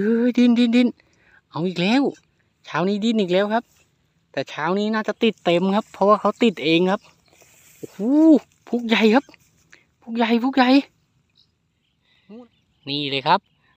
เฮ้ยดินดินดิน เอาอีกแล้ว เช้านี้ดินอีกแล้วครับ แต่เช้านี้น่าจะติดเต็มครับ เพราะว่าเขาติดเองครับ โอ้โหพุกใหญ่ครับ พุกใหญ่ พุกใหญ่ นี่เลยครับ